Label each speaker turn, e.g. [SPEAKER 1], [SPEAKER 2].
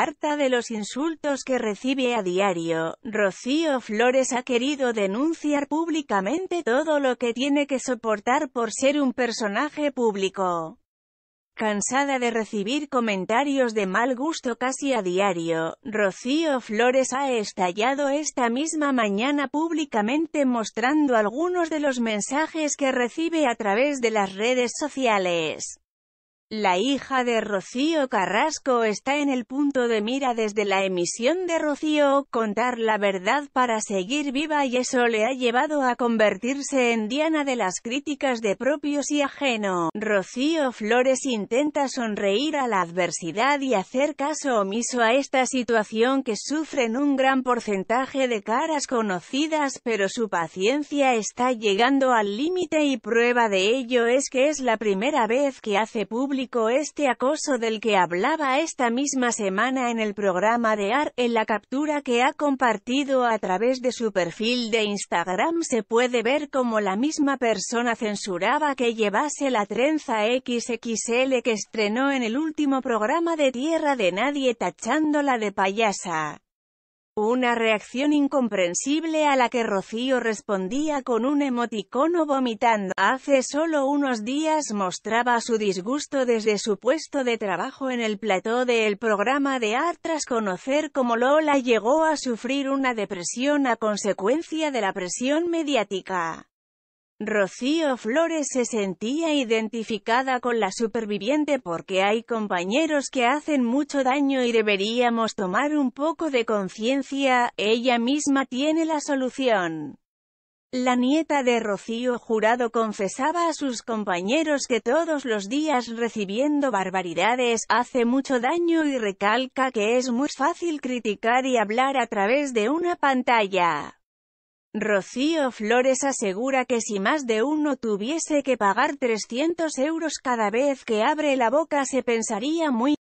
[SPEAKER 1] Harta de los insultos que recibe a diario, Rocío Flores ha querido denunciar públicamente todo lo que tiene que soportar por ser un personaje público. Cansada de recibir comentarios de mal gusto casi a diario, Rocío Flores ha estallado esta misma mañana públicamente mostrando algunos de los mensajes que recibe a través de las redes sociales. La hija de Rocío Carrasco está en el punto de mira desde la emisión de Rocío, contar la verdad para seguir viva y eso le ha llevado a convertirse en diana de las críticas de propios y ajeno. Rocío Flores intenta sonreír a la adversidad y hacer caso omiso a esta situación que sufren un gran porcentaje de caras conocidas pero su paciencia está llegando al límite y prueba de ello es que es la primera vez que hace público este acoso del que hablaba esta misma semana en el programa de AR. En la captura que ha compartido a través de su perfil de Instagram se puede ver como la misma persona censuraba que llevase la trenza XXL que estrenó en el último programa de Tierra de Nadie tachándola de payasa. Una reacción incomprensible a la que Rocío respondía con un emoticono vomitando. Hace solo unos días mostraba su disgusto desde su puesto de trabajo en el plató del programa de art tras conocer cómo Lola llegó a sufrir una depresión a consecuencia de la presión mediática. Rocío Flores se sentía identificada con la superviviente porque hay compañeros que hacen mucho daño y deberíamos tomar un poco de conciencia, ella misma tiene la solución. La nieta de Rocío Jurado confesaba a sus compañeros que todos los días recibiendo barbaridades hace mucho daño y recalca que es muy fácil criticar y hablar a través de una pantalla. Rocío Flores asegura que si más de uno tuviese que pagar 300 euros cada vez que abre la boca se pensaría muy